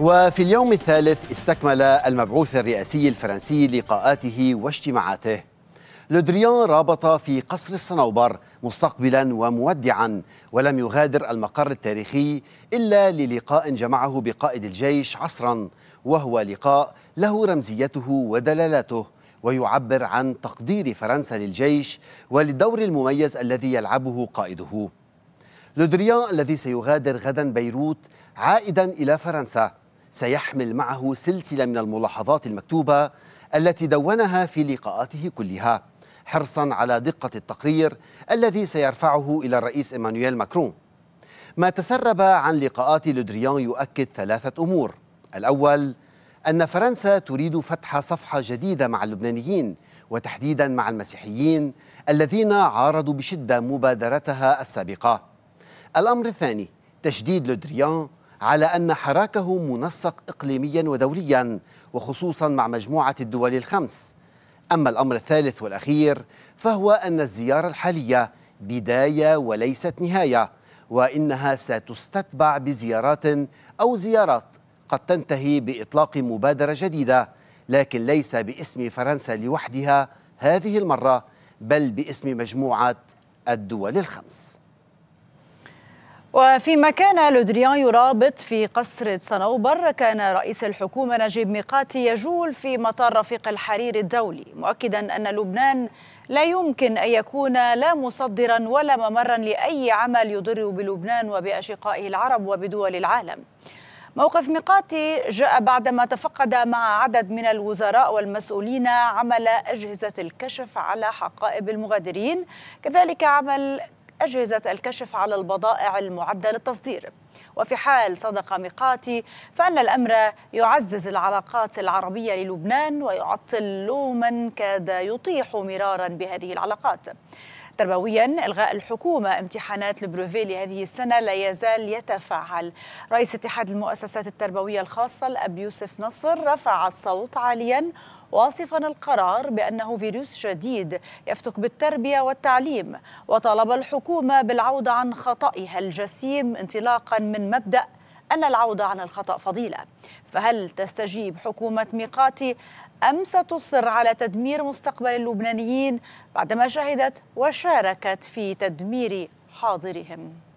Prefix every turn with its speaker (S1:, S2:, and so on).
S1: وفي اليوم الثالث استكمل المبعوث الرئاسي الفرنسي لقاءاته واجتماعاته لودريان رابط في قصر الصنوبر مستقبلا ومودعا ولم يغادر المقر التاريخي إلا للقاء جمعه بقائد الجيش عصرا وهو لقاء له رمزيته ودلالته ويعبر عن تقدير فرنسا للجيش وللدور المميز الذي يلعبه قائده لودريان الذي سيغادر غدا بيروت عائدا إلى فرنسا سيحمل معه سلسلة من الملاحظات المكتوبة التي دونها في لقاءاته كلها حرصا على دقة التقرير الذي سيرفعه إلى الرئيس إيمانويل ماكرون ما تسرب عن لقاءات لودريان يؤكد ثلاثة أمور الأول أن فرنسا تريد فتح صفحة جديدة مع اللبنانيين وتحديدا مع المسيحيين الذين عارضوا بشدة مبادرتها السابقة الأمر الثاني تشديد لودريان على أن حراكه منسق إقليميا ودوليا وخصوصا مع مجموعة الدول الخمس أما الأمر الثالث والأخير فهو أن الزيارة الحالية بداية وليست نهاية وإنها ستستتبع بزيارات أو زيارات قد تنتهي بإطلاق مبادرة جديدة لكن ليس باسم فرنسا لوحدها هذه المرة بل باسم مجموعة الدول الخمس
S2: وفيما كان لودريان يرابط في قصر صنوبر كان رئيس الحكومة نجيب ميقاتي يجول في مطار رفيق الحرير الدولي مؤكدا أن لبنان لا يمكن أن يكون لا مصدرا ولا ممرا لأي عمل يضر بلبنان وبأشقائه العرب وبدول العالم موقف ميقاتي جاء بعدما تفقد مع عدد من الوزراء والمسؤولين عمل أجهزة الكشف على حقائب المغادرين كذلك عمل أجهزة الكشف على البضائع المعدة للتصدير وفي حال صدق ميقاتي فأن الأمر يعزز العلاقات العربية للبنان ويعطل لوما كاد يطيح مرارا بهذه العلاقات تربويا الغاء الحكومه امتحانات البروفي لهذه السنه لا يزال يتفاعل رئيس اتحاد المؤسسات التربويه الخاصه الاب يوسف نصر رفع الصوت عاليا واصفا القرار بأنه فيروس جديد يفتك بالتربية والتعليم وطالب الحكومة بالعودة عن خطأها الجسيم انطلاقا من مبدأ أن العودة عن الخطأ فضيلة فهل تستجيب حكومة ميقاتي أم ستصر على تدمير مستقبل اللبنانيين بعدما شهدت وشاركت في تدمير حاضرهم؟